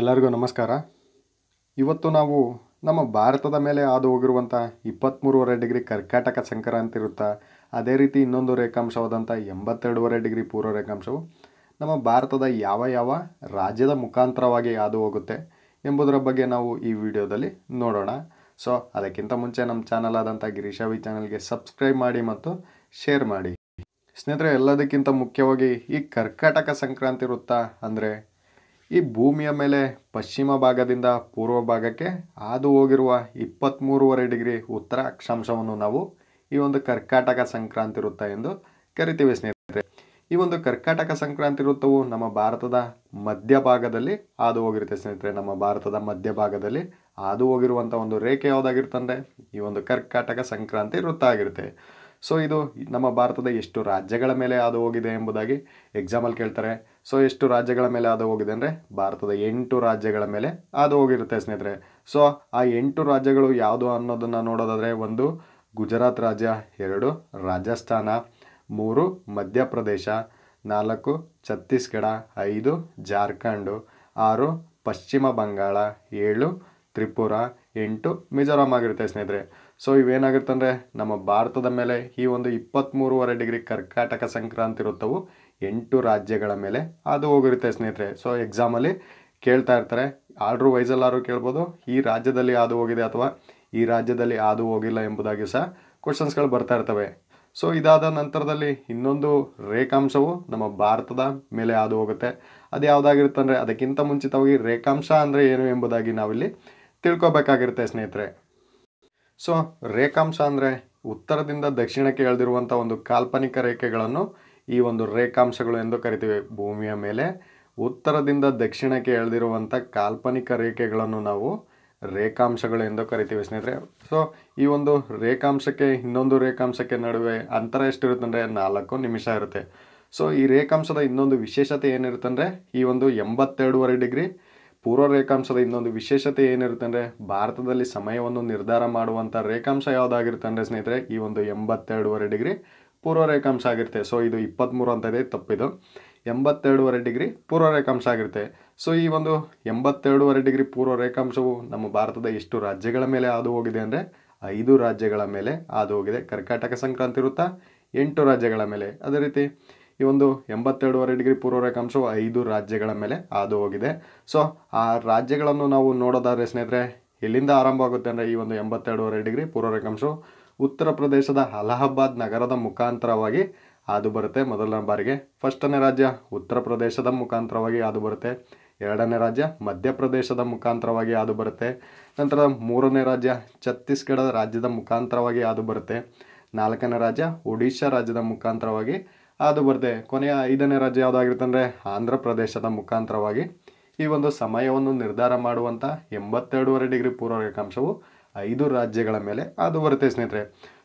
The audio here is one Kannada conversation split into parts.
ಎಲ್ಲರಿಗೂ ನಮಸ್ಕಾರ ಇವತ್ತು ನಾವು ನಮ್ಮ ಭಾರತದ ಮೇಲೆ ಹಾದು ಹೋಗಿರುವಂಥ ಇಪ್ಪತ್ತ್ಮೂರುವರೆ ಡಿಗ್ರಿ ಕರ್ಕಾಟಕ ಸಂಕ್ರಾಂತಿ ಇರುತ್ತಾ ಅದೇ ರೀತಿ ಇನ್ನೊಂದು ರೇಖಾಂಶವಾದಂಥ ಎಂಬತ್ತೆರಡೂವರೆ ಡಿಗ್ರಿ ಪೂರ್ವ ರೇಖಾಂಶವು ನಮ್ಮ ಭಾರತದ ಯಾವ ಯಾವ ರಾಜ್ಯದ ಮುಖಾಂತರವಾಗಿ ಹಾದು ಹೋಗುತ್ತೆ ಎಂಬುದರ ಬಗ್ಗೆ ನಾವು ಈ ವಿಡಿಯೋದಲ್ಲಿ ನೋಡೋಣ ಸೊ ಅದಕ್ಕಿಂತ ಮುಂಚೆ ನಮ್ಮ ಚಾನಲ್ ಆದಂಥ ಗಿರೀಶಾವಿ ಚಾನಲ್ಗೆ ಸಬ್ಸ್ಕ್ರೈಬ್ ಮಾಡಿ ಮತ್ತು ಶೇರ್ ಮಾಡಿ ಸ್ನೇಹಿತರೆ ಎಲ್ಲದಕ್ಕಿಂತ ಮುಖ್ಯವಾಗಿ ಈ ಕರ್ಕಾಟಕ ಸಂಕ್ರಾಂತಿ ವೃತ್ತ ಅಂದರೆ ಈ ಭೂಮಿಯ ಮೇಲೆ ಪಶ್ಚಿಮ ಭಾಗದಿಂದ ಪೂರ್ವ ಭಾಗಕ್ಕೆ ಹಾದು ಹೋಗಿರುವ ಇಪ್ಪತ್ತ್ಮೂರುವರೆ ಡಿಗ್ರಿ ಉತ್ತರ ಅಕ್ಷಾಂಶವನ್ನು ನಾವು ಈ ಒಂದು ಕರ್ಕಾಟಕ ಸಂಕ್ರಾಂತಿ ವೃತ್ತ ಎಂದು ಕರಿತೀವಿ ಸ್ನೇಹಿತರೆ ಈ ಒಂದು ಕರ್ಕಾಟಕ ಸಂಕ್ರಾಂತಿ ವೃತ್ತವು ನಮ್ಮ ಭಾರತದ ಮಧ್ಯಭಾಗದಲ್ಲಿ ಹಾದು ಹೋಗಿರುತ್ತೆ ಸ್ನೇಹಿತರೆ ನಮ್ಮ ಭಾರತದ ಮಧ್ಯಭಾಗದಲ್ಲಿ ಹಾದು ಹೋಗಿರುವಂಥ ಒಂದು ರೇಖೆ ಯಾವುದಾಗಿರುತ್ತಂದರೆ ಈ ಒಂದು ಕರ್ಕಾಟಕ ಸಂಕ್ರಾಂತಿ ವೃತ್ತ ಆಗಿರುತ್ತೆ ಸೊ ಇದು ನಮ್ಮ ಭಾರತದ ಎಷ್ಟು ರಾಜ್ಯಗಳ ಮೇಲೆ ಅದು ಹೋಗಿದೆ ಎಂಬುದಾಗಿ ಎಕ್ಸಾಮಲ್ಲಿ ಕೇಳ್ತಾರೆ ಸೊ ಎಷ್ಟು ರಾಜ್ಯಗಳ ಮೇಲೆ ಅದು ಹೋಗಿದೆ ಅಂದರೆ ಭಾರತದ ಎಂಟು ರಾಜ್ಯಗಳ ಮೇಲೆ ಅದು ಹೋಗಿರುತ್ತೆ ಸ್ನೇಹಿತರೆ ಸೊ ಆ ಎಂಟು ರಾಜ್ಯಗಳು ಯಾವುದು ಅನ್ನೋದನ್ನು ನೋಡೋದಾದರೆ ಒಂದು ಗುಜರಾತ್ ರಾಜ್ಯ ಎರಡು ರಾಜಸ್ಥಾನ ಮೂರು ಮಧ್ಯಪ್ರದೇಶ ನಾಲ್ಕು ಛತ್ತೀಸ್ಗಢ ಐದು ಜಾರ್ಖಂಡು ಆರು ಪಶ್ಚಿಮ ಬಂಗಾಳ ಏಳು ತ್ರಿಪುರ ಎಂಟು ಮಿಜೋರಾಂ ಆಗಿರುತ್ತೆ ಸ್ನೇಹಿತರೆ ಸೊ ಇವೇನಾಗುತ್ತಂದರೆ ನಮ್ಮ ಭಾರತದ ಮೇಲೆ ಈ ಒಂದು ಇಪ್ಪತ್ತ್ಮೂರುವರೆ ಡಿಗ್ರಿ ಕರ್ಕಾಟಕ ಸಂಕ್ರಾಂತಿ ಇರುತ್ತವು ಎಂಟು ರಾಜ್ಯಗಳ ಮೇಲೆ ಅದು ಹೋಗಿರುತ್ತೆ ಸ್ನೇಹಿತರೆ ಸೊ ಎಕ್ಸಾಮಲ್ಲಿ ಕೇಳ್ತಾ ಇರ್ತಾರೆ ಆರ್ಡ್ರು ವೈಸಲ್ಲಾರು ಕೇಳ್ಬೋದು ಈ ರಾಜ್ಯದಲ್ಲಿ ಹಾದು ಹೋಗಿದೆ ಅಥವಾ ಈ ರಾಜ್ಯದಲ್ಲಿ ಹಾದು ಹೋಗಿಲ್ಲ ಎಂಬುದಾಗಿ ಸಹ ಕ್ವಶನ್ಸ್ಗಳು ಬರ್ತಾ ಇರ್ತವೆ ಸೊ ಇದಾದ ನಂತರದಲ್ಲಿ ಇನ್ನೊಂದು ರೇಖಾಂಶವು ನಮ್ಮ ಭಾರತದ ಮೇಲೆ ಹಾದು ಹೋಗುತ್ತೆ ಅದು ಯಾವುದಾಗಿರುತ್ತೆ ಅಂದರೆ ಅದಕ್ಕಿಂತ ಮುಂಚಿತವಾಗಿ ರೇಖಾಂಶ ಅಂದರೆ ಏನು ಎಂಬುದಾಗಿ ನಾವಿಲ್ಲಿ ತಿಳ್ಕೊಬೇಕಾಗಿರುತ್ತೆ ಸ್ನೇಹಿತರೆ ಸೊ ರೇಖಾಂಶ ಅಂದರೆ ಉತ್ತರದಿಂದ ದಕ್ಷಿಣಕ್ಕೆ ಎಳೆದಿರುವಂಥ ಒಂದು ಕಾಲ್ಪನಿಕ ರೇಖೆಗಳನ್ನು ಈ ಒಂದು ರೇಖಾಂಶಗಳು ಎಂದು ಕರಿತೀವಿ ಭೂಮಿಯ ಮೇಲೆ ಉತ್ತರದಿಂದ ದಕ್ಷಿಣಕ್ಕೆ ಎಳೆದಿರುವಂಥ ಕಾಲ್ಪನಿಕ ರೇಖೆಗಳನ್ನು ನಾವು ರೇಖಾಂಶಗಳು ಎಂದು ಕರಿತೀವಿ ಸ್ನೇಹಿತರೆ ಸೊ ಈ ಒಂದು ರೇಖಾಂಶಕ್ಕೆ ಇನ್ನೊಂದು ರೇಖಾಂಶಕ್ಕೆ ನಡುವೆ ಅಂತರ ಎಷ್ಟಿರುತ್ತೆ ಅಂದರೆ ನಾಲ್ಕು ನಿಮಿಷ ಇರುತ್ತೆ ಸೊ ಈ ರೇಖಾಂಶದ ಇನ್ನೊಂದು ವಿಶೇಷತೆ ಏನಿರುತ್ತೆ ಈ ಒಂದು ಎಂಬತ್ತೆರಡೂವರೆ ಡಿಗ್ರಿ ಪೂರ್ವ ರೇಖಾಂಶದ ಇನ್ನೊಂದು ವಿಶೇಷತೆ ಏನಿರುತ್ತೆ ಅಂದರೆ ಭಾರತದಲ್ಲಿ ಸಮಯವನ್ನು ನಿರ್ಧಾರ ಮಾಡುವಂಥ ರೇಖಾಂಶ ಯಾವುದಾಗಿರುತ್ತೆ ಅಂದರೆ ಸ್ನೇಹಿತರೆ ಈ ಒಂದು ಎಂಬತ್ತೆರಡೂವರೆ ಡಿಗ್ರಿ ಪೂರ್ವ ರೇಖಾಂಶ ಆಗಿರುತ್ತೆ ಸೊ ಇದು ಇಪ್ಪತ್ತ್ಮೂರು ಅಂತ ಇದೆ ತಪ್ಪಿದು ಎಂಬತ್ತೆರಡೂವರೆ ಡಿಗ್ರಿ ಪೂರ್ವ ರೇಖಾಂಶ ಆಗಿರುತ್ತೆ ಸೊ ಈ ಒಂದು ಎಂಬತ್ತೆರಡೂವರೆ ಡಿಗ್ರಿ ಪೂರ್ವ ರೇಖಾಂಶವು ನಮ್ಮ ಭಾರತದ ಎಷ್ಟು ರಾಜ್ಯಗಳ ಮೇಲೆ ಹಾದು ಹೋಗಿದೆ ಅಂದರೆ ಐದು ರಾಜ್ಯಗಳ ಮೇಲೆ ಹಾದು ಹೋಗಿದೆ ಕರ್ನಾಟಕ ಸಂಕ್ರಾಂತಿ ವೃತ್ತ ಎಂಟು ರಾಜ್ಯಗಳ ಮೇಲೆ ಅದೇ ರೀತಿ ಈ ಒಂದು ಎಂಬತ್ತೆರಡೂವರೆ ಡಿಗ್ರಿ ಪೂರ್ವ ರೇಖಾಂಶವು ಐದು ರಾಜ್ಯಗಳ ಮೇಲೆ ಹಾದು ಹೋಗಿದೆ ಸೊ ಆ ರಾಜ್ಯಗಳನ್ನು ನಾವು ನೋಡೋದಾದರೆ ಸ್ನೇಹಿತರೆ ಎಲ್ಲಿಂದ ಆರಂಭ ಆಗುತ್ತೆ ಅಂದರೆ ಈ ಒಂದು ಎಂಬತ್ತೆರಡೂವರೆ ಡಿಗ್ರಿ ಪೂರ್ವ ರೇಖಾಂಶವು ಉತ್ತರ ಪ್ರದೇಶದ ಅಲಹಾಬಾದ್ ನಗರದ ಮುಖಾಂತರವಾಗಿ ಹಾದು ಬರುತ್ತೆ ಮೊದಲನೇ ಬಾರಿಗೆ ಫಸ್ಟನೇ ರಾಜ್ಯ ಉತ್ತರ ಪ್ರದೇಶದ ಮುಖಾಂತರವಾಗಿ ಹಾದು ಬರುತ್ತೆ ಎರಡನೇ ರಾಜ್ಯ ಮಧ್ಯಪ್ರದೇಶದ ಮುಖಾಂತರವಾಗಿ ಹಾದು ಬರುತ್ತೆ ನಂತರ ಮೂರನೇ ರಾಜ್ಯ ಛತ್ತೀಸ್ಗಢ ರಾಜ್ಯದ ಮುಖಾಂತರವಾಗಿ ಹಾದು ಬರುತ್ತೆ ನಾಲ್ಕನೇ ರಾಜ್ಯ ಒಡಿಶಾ ರಾಜ್ಯದ ಮುಖಾಂತರವಾಗಿ ಅದು ಬರದೆ ಕೊನೆಯ ಐದನೇ ರಾಜ್ಯ ಅಂದರೆ ಆಂಧ್ರ ಪ್ರದೇಶದ ಮುಖಾಂತರವಾಗಿ ಈ ಒಂದು ಸಮಯವನ್ನು ನಿರ್ಧಾರ ಮಾಡುವಂಥ ಎಂಬತ್ತೆರಡೂವರೆ ಡಿಗ್ರಿ ಪೂರ್ವರೇಖಾಂಶವು ಐದು ರಾಜ್ಯಗಳ ಮೇಲೆ ಅದು ಬರುತ್ತೆ ಸ್ನೇಹಿತರೆ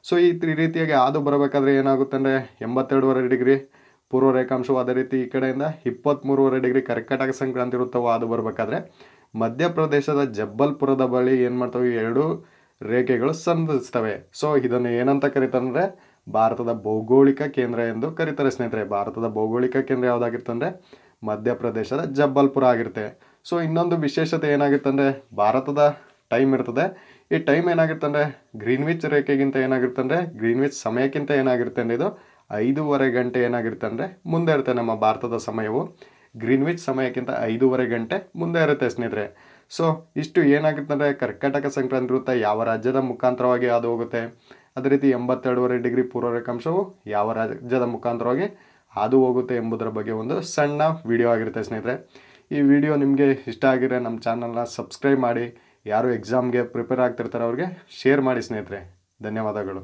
ಸೊ ಈ ರೀತಿಯಾಗಿ ಹಾದು ಬರಬೇಕಾದ್ರೆ ಏನಾಗುತ್ತೆ ಅಂದರೆ ಎಂಬತ್ತೆರಡೂವರೆ ಡಿಗ್ರಿ ಪೂರ್ವ ರೇಖಾಂಶವು ಅದೇ ರೀತಿ ಈ ಕಡೆಯಿಂದ ಇಪ್ಪತ್ತ್ಮೂರುವರೆ ಡಿಗ್ರಿ ಕರ್ಕಟಕ ಸಂಕ್ರಾಂತಿ ಇರುತ್ತವೆ ಅದು ಬರಬೇಕಾದ್ರೆ ಮಧ್ಯಪ್ರದೇಶದ ಜಬ್ಬಲ್ಪುರದ ಬಳಿ ಏನು ಮಾಡ್ತವೆ ಎರಡು ರೇಖೆಗಳು ಸಂಧಿಸ್ತವೆ ಸೊ ಇದನ್ನು ಏನಂತ ಕರೀತಂದರೆ ಭಾರತದ ಭೌಗೋಳಿಕ ಕೇಂದ್ರ ಎಂದು ಕರೀತಾರೆ ಸ್ನೇಹಿತರೆ ಭಾರತದ ಭೌಗೋಳಿಕ ಕೇಂದ್ರ ಯಾವುದಾಗಿರುತ್ತೆ ಅಂದರೆ ಮಧ್ಯಪ್ರದೇಶದ ಜಬ್ಬಲ್ಪುರ ಆಗಿರುತ್ತೆ ಸೊ ಇನ್ನೊಂದು ವಿಶೇಷತೆ ಏನಾಗುತ್ತೆ ಅಂದರೆ ಭಾರತದ ಟೈಮ್ ಇರ್ತದೆ ಈ ಟೈಮ್ ಏನಾಗಿರುತ್ತೆ ಅಂದರೆ ಗ್ರೀನ್ವಿಚ್ ರೇಖೆಗಿಂತ ಏನಾಗಿರುತ್ತೆ ಅಂದರೆ ಗ್ರೀನ್ವಿಚ್ ಸಮಯಕ್ಕಿಂತ ಏನಾಗಿರುತ್ತೆ ಅಂದರೆ ಇದು ಐದೂವರೆ ಗಂಟೆ ಏನಾಗಿರುತ್ತೆ ಅಂದರೆ ಮುಂದೆ ಇರುತ್ತೆ ನಮ್ಮ ಭಾರತದ ಸಮಯವು ಗ್ರೀನ್ವಿಚ್ ಸಮಯಕ್ಕಿಂತ ಐದೂವರೆ ಗಂಟೆ ಮುಂದೆ ಇರುತ್ತೆ ಸ್ನೇಹಿತರೆ ಸೊ ಇಷ್ಟು ಏನಾಗುತ್ತೆ ಕರ್ಕಾಟಕ ಸಂಕ್ರಾಂತಿ ವೃತ್ತ ಯಾವ ರಾಜ್ಯದ ಮುಖಾಂತರವಾಗಿ ಅದು ಹೋಗುತ್ತೆ ಅದೇ ರೀತಿ ಎಂಬತ್ತೆರಡೂವರೆ ಡಿಗ್ರಿ ಪೂರ್ವರೇಖಾಂಶವು ಯಾವ ರಾಜ್ಯದ ಮುಖಾಂತರವಾಗಿ ಹಾದು ಹೋಗುತ್ತೆ ಎಂಬುದರ ಬಗ್ಗೆ ಒಂದು ಸಣ್ಣ ವಿಡಿಯೋ ಆಗಿರುತ್ತೆ ಸ್ನೇಹಿತರೆ ಈ ವಿಡಿಯೋ ನಿಮಗೆ ಇಷ್ಟ ಆಗಿದ್ರೆ ನಮ್ಮ ಚಾನಲ್ನ ಸಬ್ಸ್ಕ್ರೈಬ್ ಮಾಡಿ ಯಾರು ಎಕ್ಸಾಮ್ಗೆ ಪ್ರಿಪೇರ್ ಆಗ್ತಿರ್ತಾರೆ ಅವ್ರಿಗೆ ಶೇರ್ ಮಾಡಿ ಸ್ನೇಹಿತರೆ ಧನ್ಯವಾದಗಳು